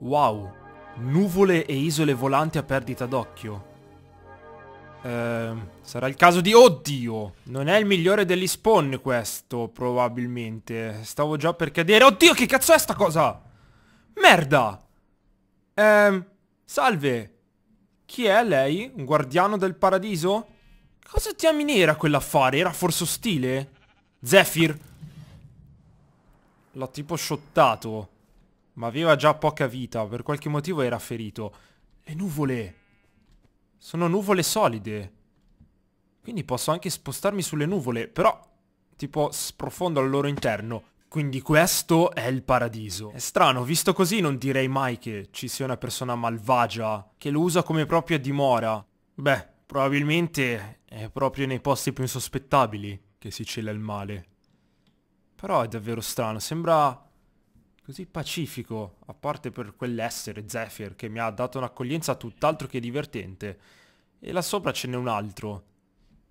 Wow, nuvole e isole volanti a perdita d'occhio. Eh, sarà il caso di... Oddio! Non è il migliore degli spawn questo, probabilmente. Stavo già per cadere... Oddio, che cazzo è sta cosa? Merda! Eh, salve. Chi è lei? Un guardiano del paradiso? Cosa ti era quell'affare? Era forse ostile? Zephyr? L'ho tipo shottato ma aveva già poca vita, per qualche motivo era ferito. Le nuvole! Sono nuvole solide. Quindi posso anche spostarmi sulle nuvole, però tipo sprofondo al loro interno. Quindi questo è il paradiso. È strano, visto così non direi mai che ci sia una persona malvagia che lo usa come propria dimora. Beh, probabilmente è proprio nei posti più insospettabili che si cela il male. Però è davvero strano, sembra così pacifico, a parte per quell'essere, Zephyr, che mi ha dato un'accoglienza tutt'altro che divertente. E là sopra ce n'è un altro,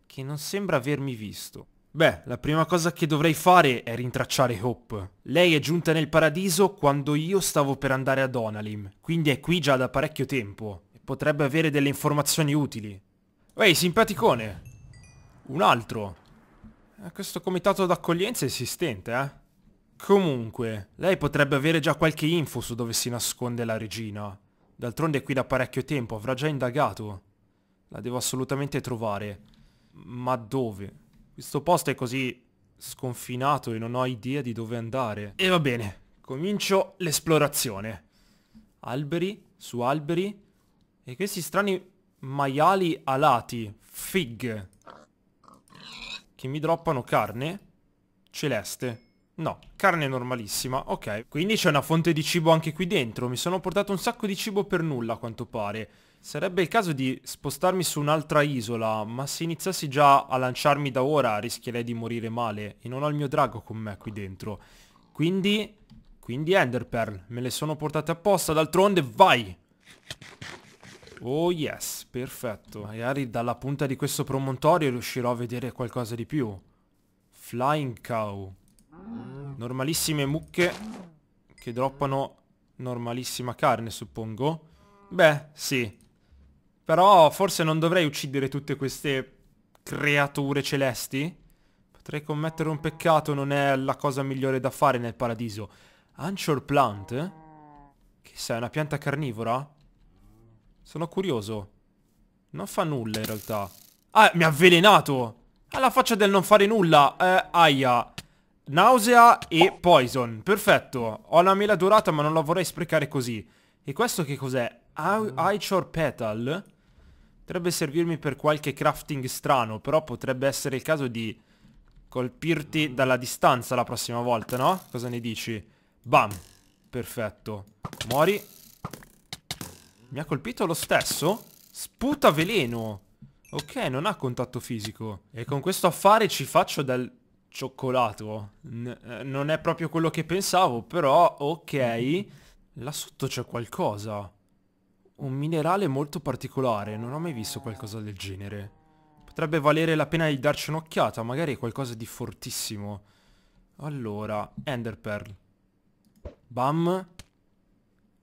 che non sembra avermi visto. Beh, la prima cosa che dovrei fare è rintracciare Hope. Lei è giunta nel paradiso quando io stavo per andare a Donalim, quindi è qui già da parecchio tempo, e potrebbe avere delle informazioni utili. Ehi, simpaticone! Un altro! Eh, questo comitato d'accoglienza è esistente, eh? Comunque, lei potrebbe avere già qualche info su dove si nasconde la regina. D'altronde è qui da parecchio tempo, avrà già indagato. La devo assolutamente trovare. Ma dove? Questo posto è così sconfinato e non ho idea di dove andare. E va bene, comincio l'esplorazione. Alberi, su alberi. E questi strani maiali alati, fig, che mi droppano carne celeste. No, carne normalissima, ok. Quindi c'è una fonte di cibo anche qui dentro, mi sono portato un sacco di cibo per nulla a quanto pare. Sarebbe il caso di spostarmi su un'altra isola, ma se iniziassi già a lanciarmi da ora rischierei di morire male e non ho il mio drago con me qui dentro. Quindi, quindi Enderpearl, me le sono portate apposta, d'altronde vai! Oh yes, perfetto. Magari dalla punta di questo promontorio riuscirò a vedere qualcosa di più. Flying cow. Normalissime mucche che droppano normalissima carne, suppongo. Beh, sì. Però forse non dovrei uccidere tutte queste creature celesti? Potrei commettere un peccato, non è la cosa migliore da fare nel paradiso. Anchor plant? Che sei, una pianta carnivora? Sono curioso. Non fa nulla in realtà. Ah, mi ha avvelenato! Alla faccia del non fare nulla! Eh, aia! Nausea e poison. Perfetto. Ho la mela dorata ma non la vorrei sprecare così. E questo che cos'è? Aichor mm. Petal? Potrebbe servirmi per qualche crafting strano, però potrebbe essere il caso di colpirti dalla distanza la prossima volta, no? Cosa ne dici? Bam! Perfetto. Mori. Mi ha colpito lo stesso? Sputa veleno! Ok, non ha contatto fisico. E con questo affare ci faccio del cioccolato. N eh, non è proprio quello che pensavo, però ok. Là sotto c'è qualcosa. Un minerale molto particolare, non ho mai visto qualcosa del genere. Potrebbe valere la pena di darci un'occhiata, magari è qualcosa di fortissimo. Allora, Ender Pearl. Bam.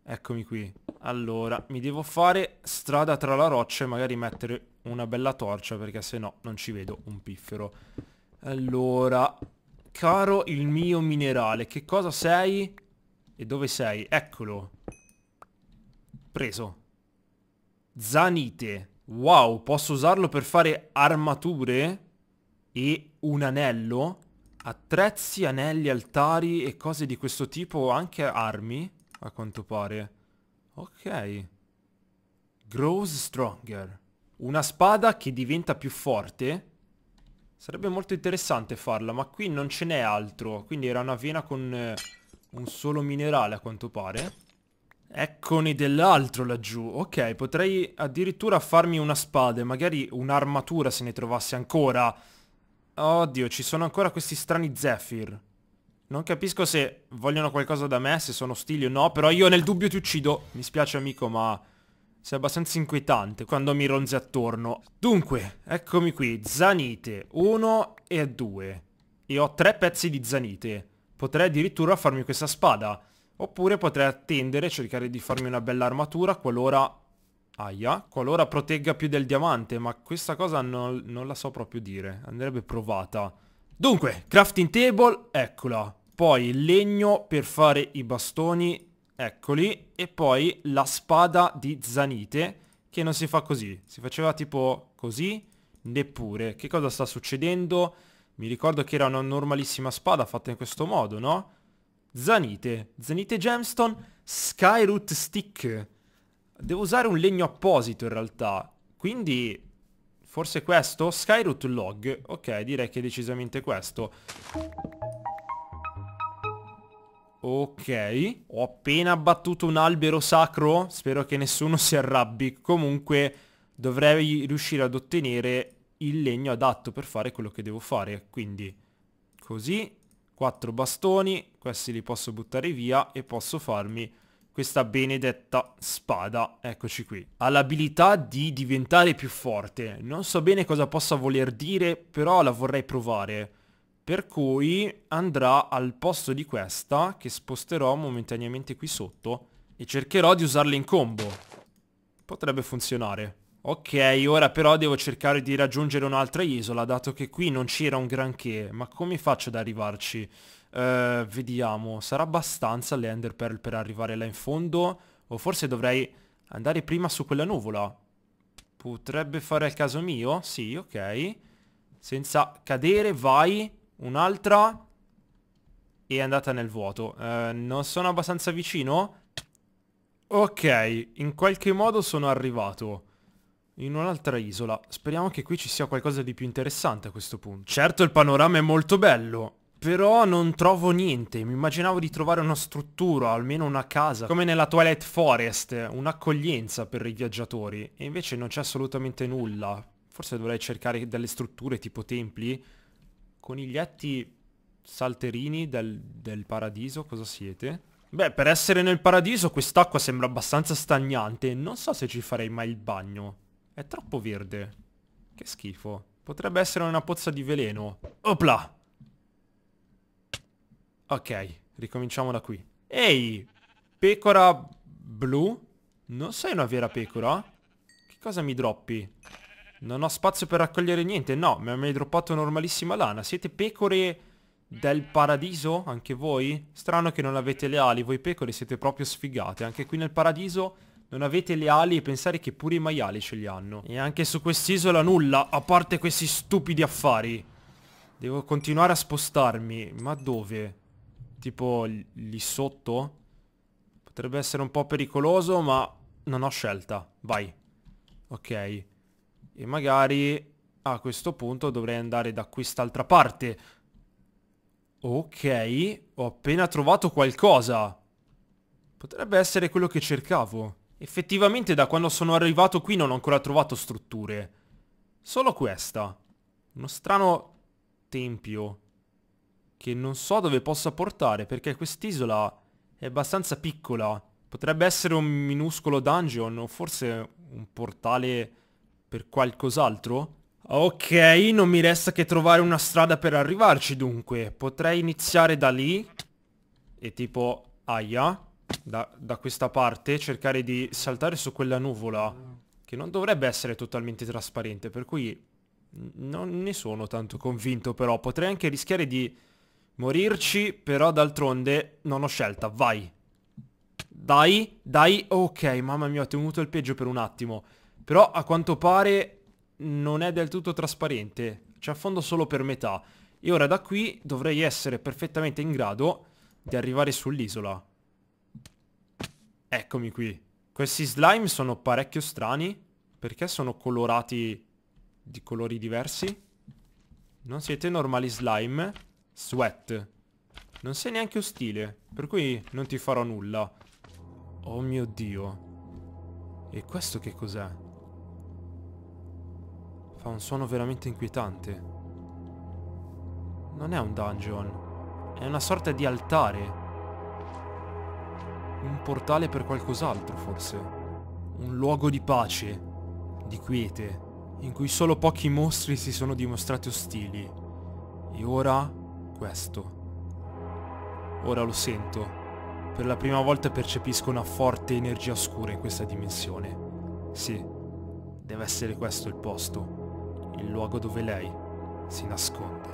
Eccomi qui. Allora, mi devo fare strada tra la roccia e magari mettere una bella torcia perché se no non ci vedo un piffero. Allora, caro il mio minerale, che cosa sei? E dove sei? Eccolo. Preso. Zanite. Wow, posso usarlo per fare armature? E un anello? Attrezzi, anelli, altari e cose di questo tipo, anche armi, a quanto pare. Ok. Grows stronger. Una spada che diventa più forte Sarebbe molto interessante farla, ma qui non ce n'è altro. Quindi era una vena con eh, un solo minerale a quanto pare. Eccone dell'altro laggiù. Ok, potrei addirittura farmi una spada e magari un'armatura se ne trovassi ancora. Oddio, ci sono ancora questi strani Zephyr. Non capisco se vogliono qualcosa da me, se sono stili o no, però io nel dubbio ti uccido. Mi spiace amico, ma sei abbastanza inquietante quando mi ronzi attorno. Dunque, eccomi qui, zanite Uno e due. E ho tre pezzi di zanite. Potrei addirittura farmi questa spada. Oppure potrei attendere, cercare di farmi una bella armatura, qualora... Aia, qualora protegga più del diamante, ma questa cosa non, non la so proprio dire. Andrebbe provata. Dunque, crafting table, eccola. Poi legno per fare i bastoni Eccoli. E poi la spada di Zanite, che non si fa così. Si faceva tipo così, neppure. Che cosa sta succedendo? Mi ricordo che era una normalissima spada fatta in questo modo, no? Zanite. Zanite Gemstone Skyroot Stick. Devo usare un legno apposito in realtà. Quindi forse questo? Skyroot Log. Ok, direi che è decisamente questo. Ok, ho appena abbattuto un albero sacro, spero che nessuno si arrabbi. Comunque dovrei riuscire ad ottenere il legno adatto per fare quello che devo fare. Quindi così, quattro bastoni, questi li posso buttare via e posso farmi questa benedetta spada. Eccoci qui. Ha l'abilità di diventare più forte. Non so bene cosa possa voler dire, però la vorrei provare per cui andrà al posto di questa che sposterò momentaneamente qui sotto e cercherò di usarla in combo. Potrebbe funzionare. Ok, ora però devo cercare di raggiungere un'altra isola, dato che qui non c'era un granché. Ma come faccio ad arrivarci? Uh, vediamo, sarà abbastanza l'Ender Pearl per arrivare là in fondo? O forse dovrei andare prima su quella nuvola? Potrebbe fare al caso mio? Sì, ok. Senza cadere, vai. Un'altra. E è andata nel vuoto. Eh, non sono abbastanza vicino? Ok, in qualche modo sono arrivato. In un'altra isola. Speriamo che qui ci sia qualcosa di più interessante a questo punto. Certo il panorama è molto bello. Però non trovo niente, mi immaginavo di trovare una struttura, almeno una casa, come nella Twilight Forest, un'accoglienza per i viaggiatori. E invece non c'è assolutamente nulla. Forse dovrei cercare delle strutture tipo templi Coniglietti salterini del, del paradiso, cosa siete? Beh, per essere nel paradiso quest'acqua sembra abbastanza stagnante non so se ci farei mai il bagno. È troppo verde. Che schifo. Potrebbe essere una pozza di veleno. Opla! Ok, ricominciamo da qui. Ehi, pecora blu? Non sei una vera pecora? Che cosa mi droppi? Non ho spazio per raccogliere niente, no, mi hai droppato normalissima lana. Siete pecore del paradiso, anche voi? Strano che non avete le ali, voi pecore siete proprio sfigate. Anche qui nel paradiso non avete le ali e pensare che pure i maiali ce li hanno. E anche su quest'isola nulla, a parte questi stupidi affari. Devo continuare a spostarmi, ma dove? Tipo lì sotto? Potrebbe essere un po' pericoloso, ma non ho scelta. Vai. Ok. E magari a questo punto dovrei andare da quest'altra parte. Ok, ho appena trovato qualcosa. Potrebbe essere quello che cercavo. Effettivamente da quando sono arrivato qui non ho ancora trovato strutture. Solo questa. Uno strano tempio. Che non so dove possa portare perché quest'isola è abbastanza piccola. Potrebbe essere un minuscolo dungeon o forse un portale per qualcos'altro? Ok, non mi resta che trovare una strada per arrivarci dunque. Potrei iniziare da lì. E tipo, aia, da, da questa parte, cercare di saltare su quella nuvola. Che non dovrebbe essere totalmente trasparente, per cui non ne sono tanto convinto però. Potrei anche rischiare di morirci, però d'altronde non ho scelta. Vai. Dai, dai, ok, mamma mia, ho tenuto il peggio per un attimo. Però a quanto pare non è del tutto trasparente, ci affondo solo per metà. E ora da qui dovrei essere perfettamente in grado di arrivare sull'isola. Eccomi qui. Questi slime sono parecchio strani, perché sono colorati di colori diversi. Non siete normali slime. Sweat. Non sei neanche ostile, per cui non ti farò nulla. Oh mio Dio. E questo che cos'è? Fa un suono veramente inquietante. Non è un dungeon. È una sorta di altare. Un portale per qualcos'altro, forse. Un luogo di pace. Di quiete. In cui solo pochi mostri si sono dimostrati ostili. E ora... questo. Ora lo sento. Per la prima volta percepisco una forte energia oscura in questa dimensione. Sì, deve essere questo il posto il luogo dove lei si nasconde.